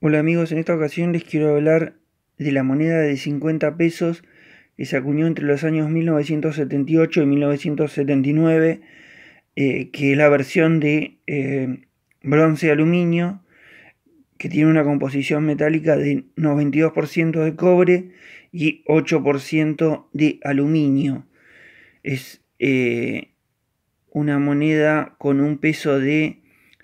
Hola amigos, en esta ocasión les quiero hablar de la moneda de 50 pesos que se acuñó entre los años 1978 y 1979, eh, que es la versión de eh, bronce-aluminio, que tiene una composición metálica de 92% de cobre y 8% de aluminio. Es eh, una moneda con un peso de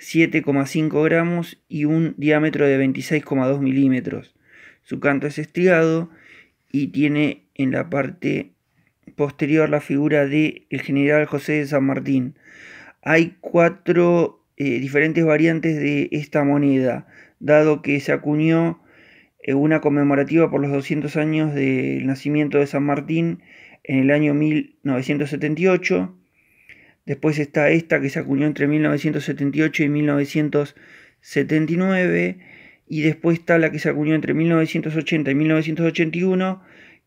7,5 gramos y un diámetro de 26,2 milímetros. Su canto es estriado y tiene en la parte posterior la figura del el general José de San Martín. Hay cuatro eh, diferentes variantes de esta moneda, dado que se acuñó eh, una conmemorativa por los 200 años del nacimiento de San Martín en el año 1978 Después está esta que se acuñó entre 1978 y 1979. Y después está la que se acuñó entre 1980 y 1981,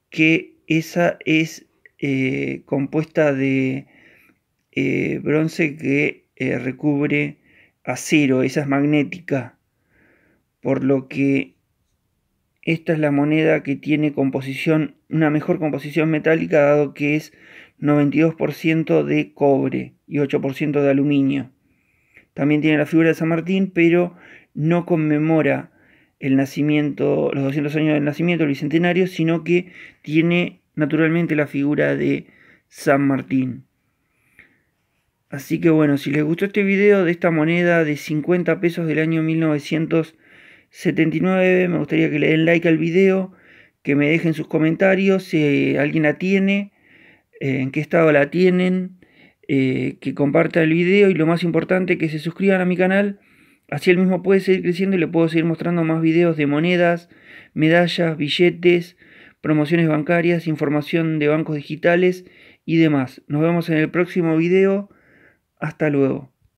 que esa es eh, compuesta de eh, bronce que eh, recubre acero, esa es magnética, por lo que esta es la moneda que tiene composición, una mejor composición metálica dado que es 92% de cobre y 8% de aluminio. También tiene la figura de San Martín, pero no conmemora el nacimiento, los 200 años del nacimiento, el bicentenario, sino que tiene naturalmente la figura de San Martín. Así que bueno, si les gustó este video de esta moneda de 50 pesos del año 1900 79. Me gustaría que le den like al video, que me dejen sus comentarios, si alguien la tiene, eh, en qué estado la tienen, eh, que compartan el video y lo más importante, que se suscriban a mi canal. Así el mismo puede seguir creciendo y le puedo seguir mostrando más videos de monedas, medallas, billetes, promociones bancarias, información de bancos digitales y demás. Nos vemos en el próximo video. Hasta luego.